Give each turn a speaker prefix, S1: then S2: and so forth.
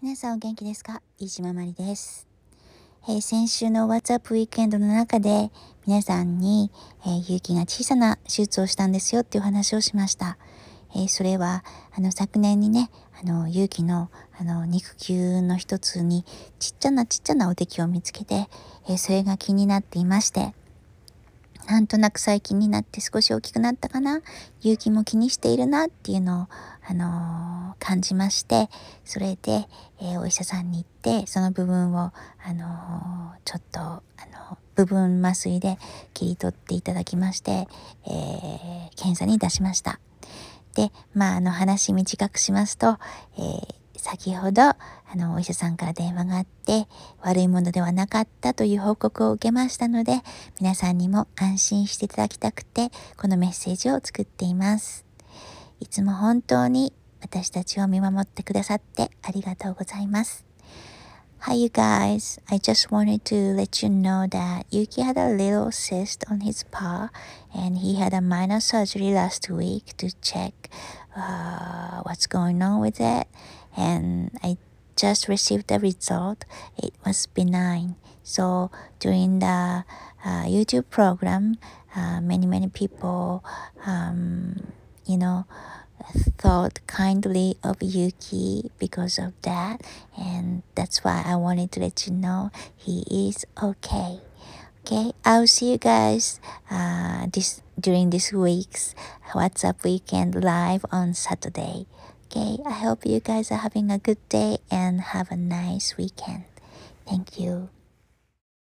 S1: 皆さんお元気ですか飯島まりです、えー、先週の WhatsApp ウィークエンドの中で皆さんに、えー、気が小さな手術をしたんですよっていう話をしました。えー、それはあの昨年にねあの勇気のあの肉球の一つにちっちゃなちっちゃなおできを見つけて、えー、それが気になっていまして、なんとなく最近になって少し大きくなったかな勇気も気にしているなっていうのを、あのー、感じましてそれで、えー、お医者さんに行ってその部分を、あのー、ちょっと、あの部分麻酔で切り取っていただきまして、え検査に出しました。でまああの話短くしますと、えー先ほど、あの、お医者さんから電話があって、悪いものではなかったという報告を受けましたので、皆さんにも安心していただきたくて、このメッセージを作っています。いつも本当に私たちを見守ってくださってありがとうございます。Hi you guys, I just wanted to let you know that Yuki had a little cyst on his paw and he had a minor surgery last week to check uh, what's going on with it and I just received the result it was benign so during the uh, YouTube program uh, many many people um, you know thought kindly of Yuki because of that and that's why I wanted to let you know he is okay okay i'll see you guys uh, this during this week's whatsapp weekend live on saturday okay i hope you guys are having a good day and have a nice weekend thank you